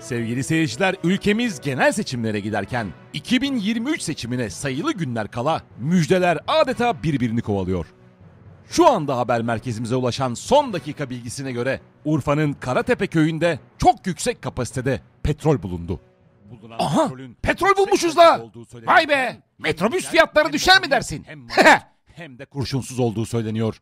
Sevgili seyirciler, ülkemiz genel seçimlere giderken 2023 seçimine sayılı günler kala müjdeler adeta birbirini kovalıyor. Şu anda haber merkezimize ulaşan son dakika bilgisine göre Urfa'nın Karatepe köyünde çok yüksek kapasitede petrol bulundu. Aha petrol bulmuşuz la. Vay be metrobüs fiyatları düşer mi dersin? hem de kurşunsuz olduğu söyleniyor.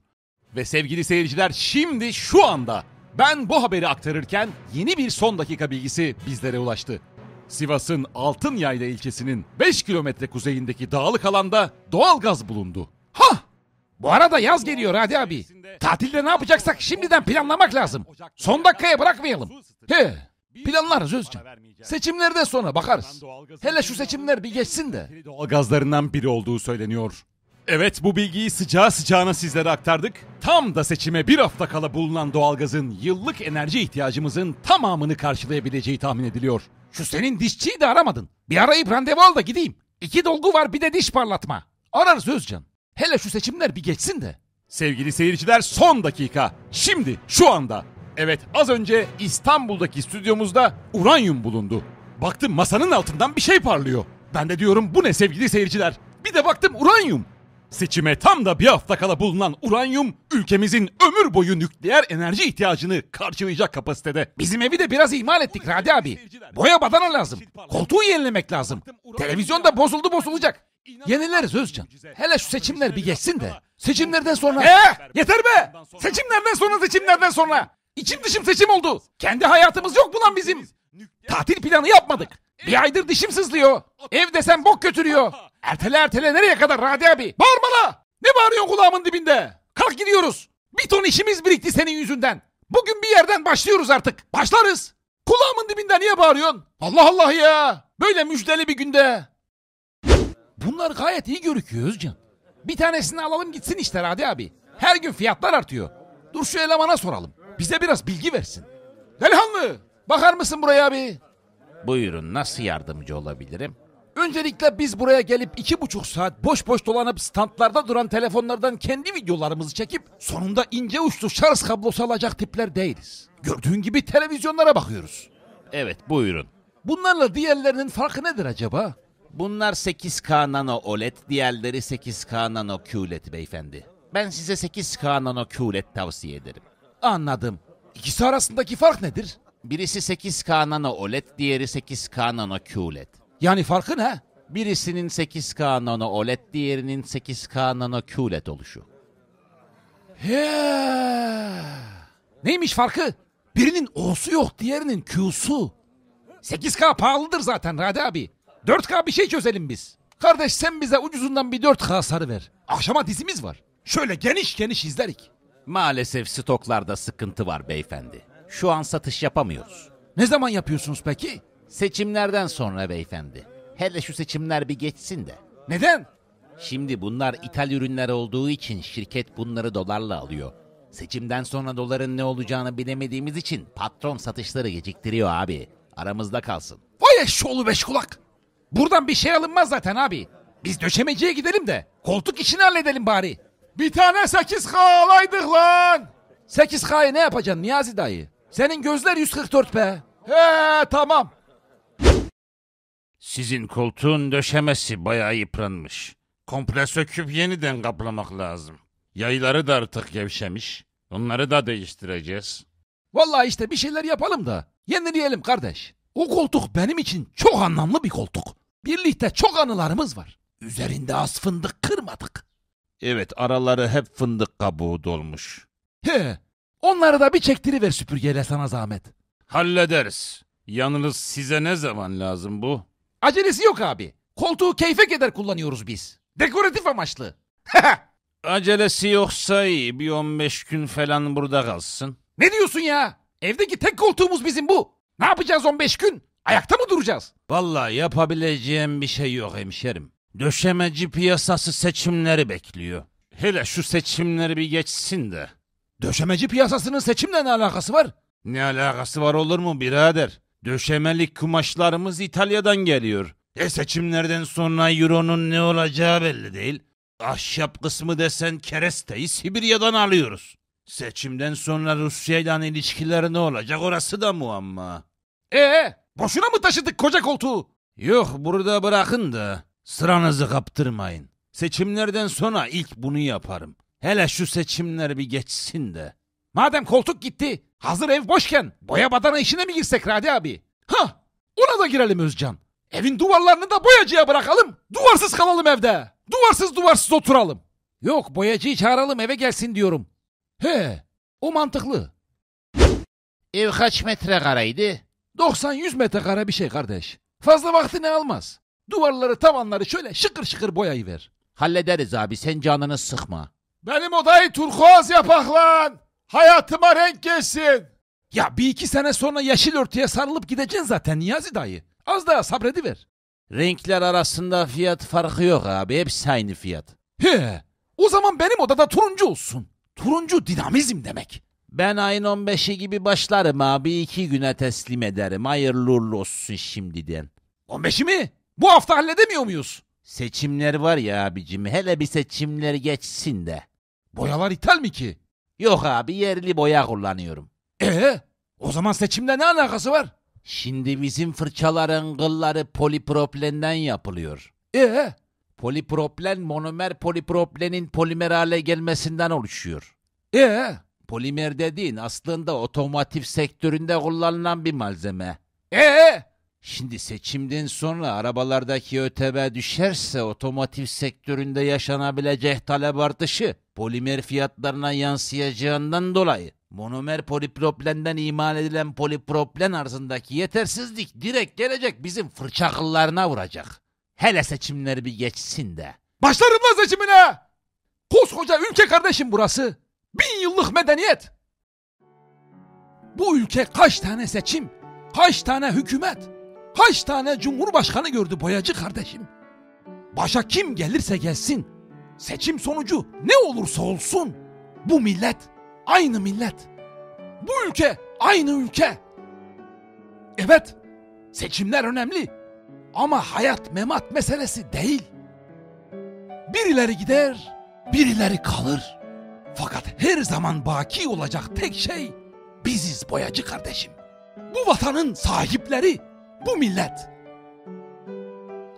Ve sevgili seyirciler şimdi şu anda ben bu haberi aktarırken yeni bir son dakika bilgisi bizlere ulaştı. Sivas'ın Altın Yayla ilçesinin 5 kilometre kuzeyindeki dağlık alanda doğal gaz bulundu. Ha! Bu arada yaz geliyor hadi abi. Tatilde ne yapacaksak şimdiden planlamak lazım. Son dakikaya bırakmayalım. He. Planlarız Özcan. Seçimlerde sonra bakarız. Hele şu seçimler bir geçsin de. Doğal gazlarından biri olduğu söyleniyor. Evet bu bilgiyi sıcağı sıcağına sizlere aktardık. Tam da seçime bir hafta kala bulunan doğalgazın yıllık enerji ihtiyacımızın tamamını karşılayabileceği tahmin ediliyor. Şu senin dişçiyi de aramadın. Bir arayıp randevu al da gideyim. İki dolgu var bir de diş parlatma. Ararız Özcan. Hele şu seçimler bir geçsin de. Sevgili seyirciler son dakika. Şimdi şu anda. Evet az önce İstanbul'daki stüdyomuzda uranyum bulundu. Baktım masanın altından bir şey parlıyor. Ben de diyorum bu ne sevgili seyirciler? Bir de baktım uranyum. Seçime tam da bir hafta kala bulunan uranyum ülkemizin ömür boyu nükleer enerji ihtiyacını karşılayacak kapasitede. Bizim evi de biraz ihmal ettik Radi abi. Boya badana lazım. Koltuğu yenilemek lazım. Televizyon da bozuldu bozulacak. Yenileriz Özcan. Hele şu seçimler bir geçsin de. Seçimlerden sonra... Ee, yeter be! Seçimlerden sonra seçimlerden sonra. İçim dışım seçim oldu. Kendi hayatımız yok bulan bizim? Tatil planı yapmadık. Bir eh. aydır dişim sızlıyor. Ev desen bok götürüyor. Ertele ertele nereye kadar Radi abi? Bağırma Ne bağırıyorsun kulağımın dibinde? Kalk gidiyoruz. Bir ton işimiz birikti senin yüzünden. Bugün bir yerden başlıyoruz artık. Başlarız. Kulağımın dibinde niye bağırıyorsun? Allah Allah ya. Böyle müjdeli bir günde. Bunlar gayet iyi görüküyor Özcan. Bir tanesini alalım gitsin işte Radi abi. Her gün fiyatlar artıyor. Dur şu elemana soralım. Bize biraz bilgi versin. Delihanlı bakar mısın buraya abi? Buyurun nasıl yardımcı olabilirim? Öncelikle biz buraya gelip iki buçuk saat boş boş dolanıp standlarda duran telefonlardan kendi videolarımızı çekip sonunda ince uçlu şarj kablosu alacak tipler değiliz. Gördüğün gibi televizyonlara bakıyoruz. Evet buyurun. Bunlarla diğerlerinin farkı nedir acaba? Bunlar 8K Nano OLED, diğerleri 8K Nano QLED beyefendi. Ben size 8K Nano QLED tavsiye ederim. Anladım. İkisi arasındaki fark nedir? Birisi 8K Nano OLED, diğeri 8K Nano QLED. Yani farkı ne? Birisinin 8K nano OLED, diğerinin 8K nano QLED oluşu. He. Neymiş farkı? Birinin O'su yok, diğerinin Q'su. 8K pahalıdır zaten Radi abi. 4K bir şey çözelim biz. Kardeş sen bize ucuzundan bir 4K sarı ver. Akşama dizimiz var. Şöyle geniş geniş izlerik. Maalesef stoklarda sıkıntı var beyefendi. Şu an satış yapamıyoruz. Ne zaman yapıyorsunuz peki? Seçimlerden sonra beyefendi. Hele şu seçimler bir geçsin de. Neden? Şimdi bunlar ithal ürünler olduğu için şirket bunları dolarla alıyor. Seçimden sonra doların ne olacağını bilemediğimiz için patron satışları geciktiriyor abi. Aramızda kalsın. Vay eşşoğlu beş kulak. Buradan bir şey alınmaz zaten abi. Biz döşemeciye gidelim de koltuk işini halledelim bari. Bir tane 8K alaydık lan. 8K'yı ne yapacaksın Niyazi dayı? Senin gözler 144 be. He tamam. Sizin koltuğun döşemesi bayağı yıpranmış. Komple söküp yeniden kaplamak lazım. Yayları da artık gevşemiş. Onları da değiştireceğiz. Vallahi işte bir şeyler yapalım da yenileyelim kardeş. O koltuk benim için çok anlamlı bir koltuk. Birlikte çok anılarımız var. Üzerinde az fındık kırmadık. Evet araları hep fındık kabuğu dolmuş. He, onları da bir çektiriver süpürgeyle sana zahmet. Hallederiz. Yalnız size ne zaman lazım bu? Acelesi yok abi. Koltuğu keyfe keder kullanıyoruz biz. Dekoratif amaçlı. Acelesi yoksa iyi. Bir 15 gün falan burada kalsın. Ne diyorsun ya? Evdeki tek koltuğumuz bizim bu. Ne yapacağız 15 gün? Ayakta mı duracağız? Vallahi yapabileceğim bir şey yok hemşerim. Döşemeci piyasası seçimleri bekliyor. Hele şu seçimleri bir geçsin de. Döşemeci piyasasının seçimle ne alakası var? Ne alakası var olur mu birader? Döşemelik kumaşlarımız İtalya'dan geliyor. E seçimlerden sonra euronun ne olacağı belli değil. Ahşap kısmı desen keresteyi Sibirya'dan alıyoruz. Seçimden sonra Rusya ile ilişkiler ne olacak orası da muamma. Ee, boşuna mı taşıdık koca koltuğu? Yok burada bırakın da sıranızı kaptırmayın. Seçimlerden sonra ilk bunu yaparım. Hele şu seçimler bir geçsin de. Madem koltuk gitti, Hazır ev boşken boya badana işine mi girsek Radi abi? Ha ona da girelim Özcan. Evin duvarlarını da boyacıya bırakalım. Duvarsız kalalım evde. Duvarsız duvarsız oturalım. Yok boyacıyı çağıralım eve gelsin diyorum. He o mantıklı. Ev kaç metre metrekareydi? 90-100 metre metrekare bir şey kardeş. Fazla vakti ne almaz. Duvarları tavanları şöyle şıkır şıkır boyayı ver. Hallederiz abi sen canını sıkma. Benim odayı turkuaz yapak lan. Hayatıma renk gelsin. Ya bir iki sene sonra yeşil örtüye sarılıp gideceksin zaten Niyazi dayı. Az daha sabrediver. Renkler arasında fiyat farkı yok abi. Hepsi aynı fiyat. He. O zaman benim odada turuncu olsun. Turuncu dinamizm demek. Ben ayın 15'i gibi başlarım abi. iki güne teslim ederim. Hayırlı uğurlu olsun şimdiden. 15'i mi? Bu hafta halledemiyor muyuz? Seçimler var ya abicim. Hele bir seçimler geçsin de. Boyalar ithal mi ki? Yok abi yerli boya kullanıyorum. Ee, o zaman seçimle ne alakası var? Şimdi bizim fırçaların kılları polipropilenden yapılıyor. Ee? Polipropilen monomer polipropilenin polimer hale gelmesinden oluşuyor. Ee? Polimer dediğin aslında otomotiv sektöründe kullanılan bir malzeme. Ee? Şimdi seçimden sonra arabalardaki ÖTV düşerse otomotiv sektöründe yaşanabilecek talep artışı polimer fiyatlarına yansıyacağından dolayı monomer polipropilenden imal edilen polipropilen arzındaki yetersizlik direkt gelecek bizim fırça kıllarına vuracak. Hele seçimler bir geçsin de. Başlarım lan seçimine! Koskoca ülke kardeşim burası. Bin yıllık medeniyet. Bu ülke kaç tane seçim, kaç tane hükümet, Kaç tane cumhurbaşkanı gördü boyacı kardeşim? Başa kim gelirse gelsin, seçim sonucu ne olursa olsun bu millet aynı millet. Bu ülke aynı ülke. Evet, seçimler önemli ama hayat memat meselesi değil. Birileri gider, birileri kalır. Fakat her zaman baki olacak tek şey biziz boyacı kardeşim. Bu vatanın sahipleri bu millet.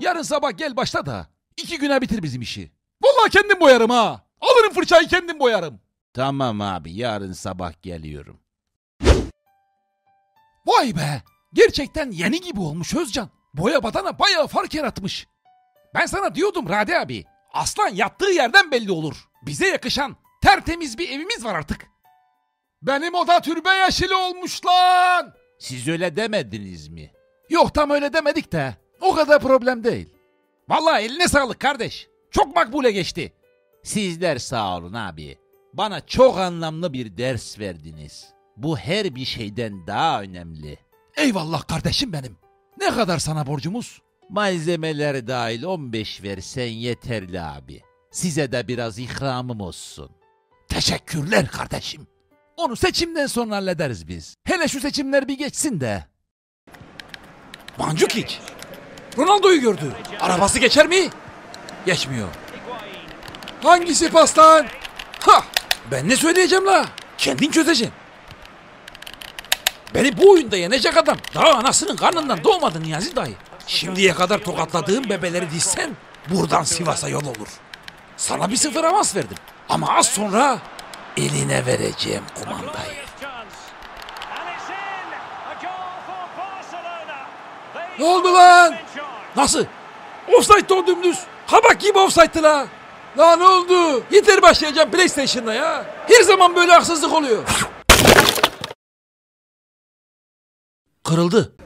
Yarın sabah gel başla da iki güne bitir bizim işi. Vallahi kendim boyarım ha. Alırım fırçayı kendim boyarım. Tamam abi yarın sabah geliyorum. Vay be! Gerçekten yeni gibi olmuş Özcan. Boya badana bayağı fark yaratmış. Ben sana diyordum Rade abi. Aslan yattığı yerden belli olur. Bize yakışan tertemiz bir evimiz var artık. Benim oda türbe yeşili olmuş lan. Siz öyle demediniz mi? Yok tam öyle demedik de o kadar problem değil. Vallahi eline sağlık kardeş. Çok makbule geçti. Sizler sağ olun abi. Bana çok anlamlı bir ders verdiniz. Bu her bir şeyden daha önemli. Eyvallah kardeşim benim. Ne kadar sana borcumuz? Malzemeler dahil 15 versen yeterli abi. Size de biraz ikramım olsun. Teşekkürler kardeşim. Onu seçimden sonra hallederiz biz. Hele şu seçimler bir geçsin de. Mancukic. Ronaldo'yu gördü. Arabası geçer mi? Geçmiyor. Hangisi pastan? Ha! Ben ne söyleyeceğim la? Kendin çözeceksin. Beni bu oyunda yenecek adam. Daha anasının karnından doğmadın Niyazi dayı. Şimdiye kadar tokatladığım bebeleri dizsen buradan Sivas'a yol olur. Sana bir sıfır avans verdim. Ama az sonra eline vereceğim kumandayı. Ne oldu lan? Nasıl? Offside o dümdüz. bak gibi offside'tı la. La ne oldu? Yeter başlayacağım PlayStation'la ya. Her zaman böyle haksızlık oluyor. Kırıldı.